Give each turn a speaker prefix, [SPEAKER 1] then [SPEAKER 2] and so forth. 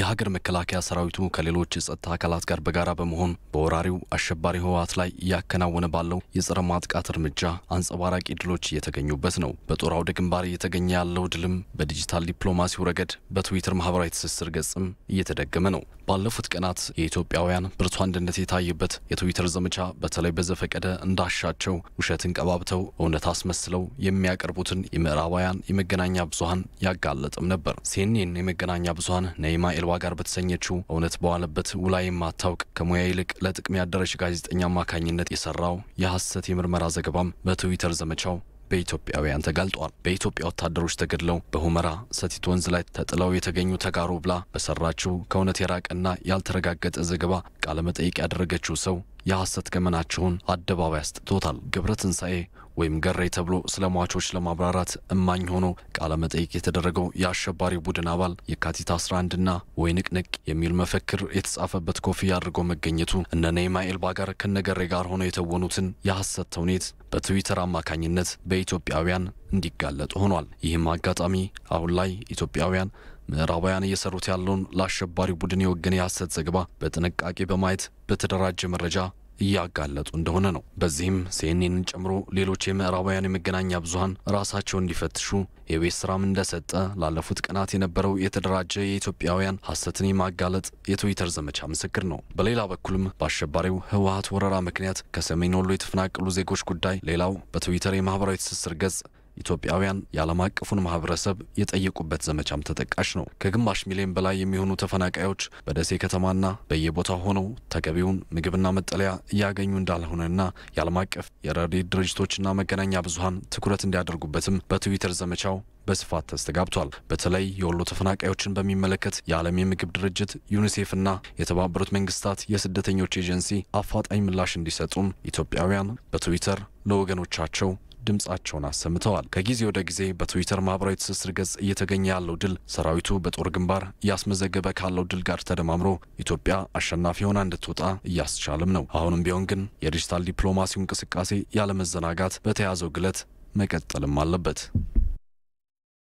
[SPEAKER 1] የሀገር መከላከያ ሰራዊቱ ከሌሎች የጸጥታ አካላት ጋር በጋራ በመሆን በወራሪው አሸባሪ ህወሓት ላይ እያከናወነ ባለው የጸረ ማጥቃት እርምጃ አንጸባራቂ ድሎች እየተገኙበት ነው። በጦር አውደ ግንባር እየተገኘ ያለው ድልም በዲጂታል ዲፕሎማሲው ረገድ በትዊተር ማህበራዊ ትስስር ገጽም እየተደገመ ነው። ባለፉት ቀናት የኢትዮጵያውያን ብርቱ አንድነት የታየበት የትዊተር ዘመቻ በተለይ በዘፈቀደ እንዳሻቸው ውሸትን ቀባብተው እውነት አስመስለው የሚያቀርቡትን የምዕራባውያን የመገናኛ ብዙሀን ያጋለጥም ነበር። ሲኤንኤን የመገናኛ ብዙሀን ነይማኤል ከጀልባ ጋር በተሰኘችው እውነት በዋለበት ውላይ የማታውቅ ከሙያ ይልቅ ለጥቅም ያደረች ጋዜጠኛ አማካኝነት የሰራው የሐሰት የምርመራ ዘገባም በትዊተር ዘመቻው በኢትዮጵያውያን ተጋልጧል። በኢትዮጵያ ወታደሮች ተገድለው በሁመራ ሰቲት ወንዝ ላይ ተጥለው የተገኙ ተጋሩ ብላ በሰራችው ከእውነት የራቀና ያልተረጋገጠ ዘገባ ቃለመጠይቅ ያደረገችው ሰው የሐሰት ገመናቸውን አደባባይ አስጥቶታል። ገብረ ትንሣኤ ወይም ገሬ ተብሎ ስለ ሟቾች ለማብራራት እማኝ ሆኖ ቃለ መጠይቅ የተደረገው የአሸባሪ ቡድን አባል የካቲት 11ና ወይ ንቅንቅ የሚል መፈክር የተጻፈበት ኮፍያ አድርጎ መገኘቱ እነ ኔማ ባጋር ከነገሬ ጋር ሆነው የተወኑትን የሐሰት ተውኔት በትዊተር አማካኝነት በኢትዮጵያውያን እንዲጋለጥ ሆኗል። ይህም አጋጣሚ አሁን ላይ ኢትዮጵያውያን ምዕራባውያን እየሰሩት ያለውን ለአሸባሪ ቡድን የወገነ የሐሰት ዘገባ በጥንቃቄ በማየት በተደራጀ መረጃ እያጋለጡ እንደሆነ ነው። በዚህም ሲኤንኤንን ጨምሮ ሌሎች የምዕራባውያን የመገናኛ ብዙሀን ራሳቸውን እንዲፈትሹ የቤት ስራም እንደሰጠ ላለፉት ቀናት የነበረው የተደራጀ የኢትዮጵያውያን ሀሰትን የማጋለጥ የትዊተር ዘመቻ ምስክር ነው። በሌላ በኩልም በአሸባሪው ህወሀት ወረራ ምክንያት ከሰሜን ወሎ የተፈናቀሉ ዜጎች ጉዳይ ሌላው በትዊተር የማህበራዊ ትስስር ገጽ ኢትዮጵያውያን የዓለም አቀፉን ማህበረሰብ የጠየቁበት ዘመቻም ተጠቃሽ ነው። ከግማሽ ሚሊዮን በላይ የሚሆኑ ተፈናቃዮች በደሴ ከተማና በየቦታው ሆነው ተገቢውን ምግብና መጠለያ እያገኙ እንዳልሆነና የዓለም አቀፍ የረድኤት ድርጅቶችና መገናኛ ብዙሃን ትኩረት እንዲያደርጉበትም በትዊተር ዘመቻው በስፋት ተስተጋብቷል። በተለይ የወሎ ተፈናቃዮችን በሚመለከት የዓለም የምግብ ድርጅት ዩኒሴፍና የተባበሩት መንግስታት የስደተኞች ኤጀንሲ አፋጣኝ ምላሽ እንዲሰጡም ኢትዮጵያውያን በትዊተር ለወገኖቻቸው ድምጻቸውን አሰምተዋል። ከጊዜ ወደ ጊዜ በትዊተር ማህበራዊ ትስስር ገጽ እየተገኘ ያለው ድል ሰራዊቱ በጦር ግንባር እያስመዘገበ ካለው ድል ጋር ተደማምሮ ኢትዮጵያ አሸናፊ ሆና እንድትወጣ እያስቻለም ነው። አሁንም ቢሆን ግን የዲጂታል ዲፕሎማሲው እንቅስቃሴ ያለመዘናጋት በተያዘው ግለት መቀጠልም አለበት።